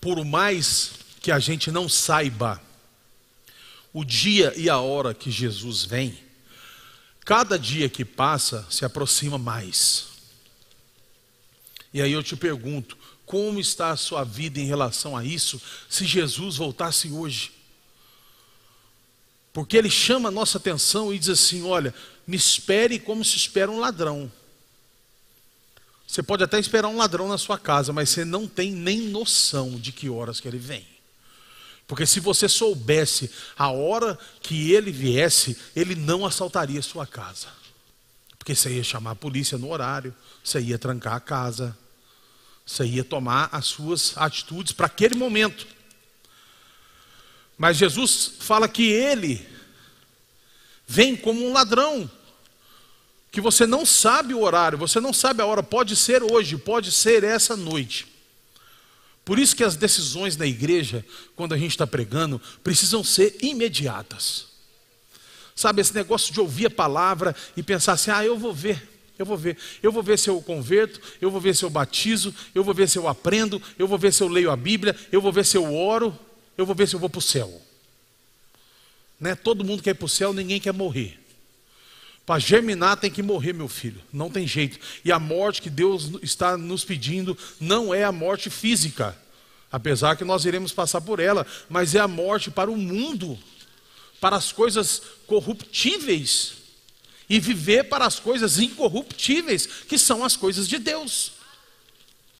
Por mais que a gente não saiba o dia e a hora que Jesus vem, cada dia que passa se aproxima mais. E aí eu te pergunto, como está a sua vida em relação a isso, se Jesus voltasse hoje? Porque ele chama a nossa atenção e diz assim: olha, me espere como se espera um ladrão. Você pode até esperar um ladrão na sua casa, mas você não tem nem noção de que horas que ele vem. Porque se você soubesse a hora que ele viesse, ele não assaltaria a sua casa. Porque você ia chamar a polícia no horário, você ia trancar a casa, você ia tomar as suas atitudes para aquele momento. Mas Jesus fala que ele vem como um ladrão que você não sabe o horário, você não sabe a hora, pode ser hoje, pode ser essa noite. Por isso que as decisões na igreja, quando a gente está pregando, precisam ser imediatas. Sabe, esse negócio de ouvir a palavra e pensar assim: ah, eu vou ver, eu vou ver, eu vou ver se eu converto, eu vou ver se eu batizo, eu vou ver se eu aprendo, eu vou ver se eu leio a Bíblia, eu vou ver se eu oro, eu vou ver se eu vou para o céu. Né? Todo mundo quer ir para o céu, ninguém quer morrer. Para germinar tem que morrer, meu filho. Não tem jeito. E a morte que Deus está nos pedindo não é a morte física, apesar que nós iremos passar por ela, mas é a morte para o mundo, para as coisas corruptíveis e viver para as coisas incorruptíveis, que são as coisas de Deus.